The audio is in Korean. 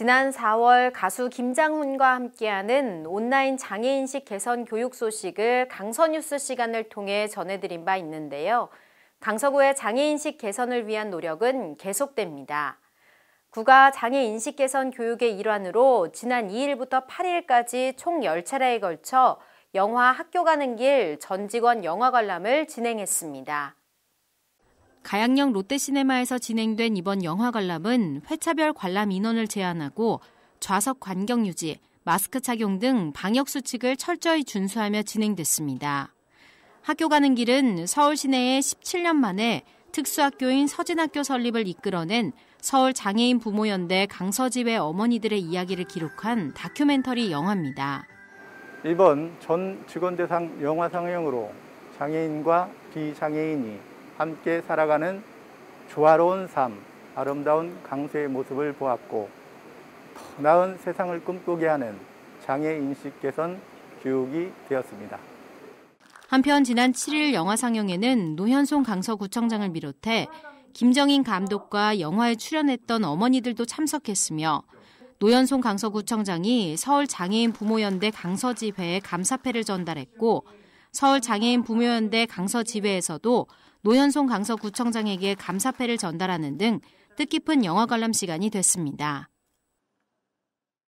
지난 4월 가수 김장훈과 함께하는 온라인 장애인식 개선 교육 소식을 강서뉴스 시간을 통해 전해드린 바 있는데요. 강서구의 장애인식 개선을 위한 노력은 계속됩니다. 구가 장애인식 개선 교육의 일환으로 지난 2일부터 8일까지 총 10차례에 걸쳐 영화 학교 가는 길 전직원 영화 관람을 진행했습니다. 가양역 롯데시네마에서 진행된 이번 영화 관람은 회차별 관람 인원을 제한하고 좌석 관경 유지, 마스크 착용 등 방역 수칙을 철저히 준수하며 진행됐습니다. 학교 가는 길은 서울 시내에 17년 만에 특수학교인 서진학교 설립을 이끌어낸 서울 장애인 부모연대 강서집의 어머니들의 이야기를 기록한 다큐멘터리 영화입니다. 이번 전 직원 대상 영화 상영으로 장애인과 비장애인이 함께 살아가는 조화로운 삶, 아름다운 강수의 모습을 보았고 더 나은 세상을 꿈꾸게 하는 장애 인식 개선 교육이 되었습니다. 한편 지난 7일 영화 상영에는 노현송 강서구청장을 비롯해 김정인 감독과 영화에 출연했던 어머니들도 참석했으며 노현송 강서구청장이 서울 장애인 부모연대 강서지회에 감사패를 전달했고 서울 장애인 부모연대 강서 지회에서도 노현송 강서구청장에게 감사패를 전달하는 등 뜻깊은 영화 관람 시간이 됐습니다.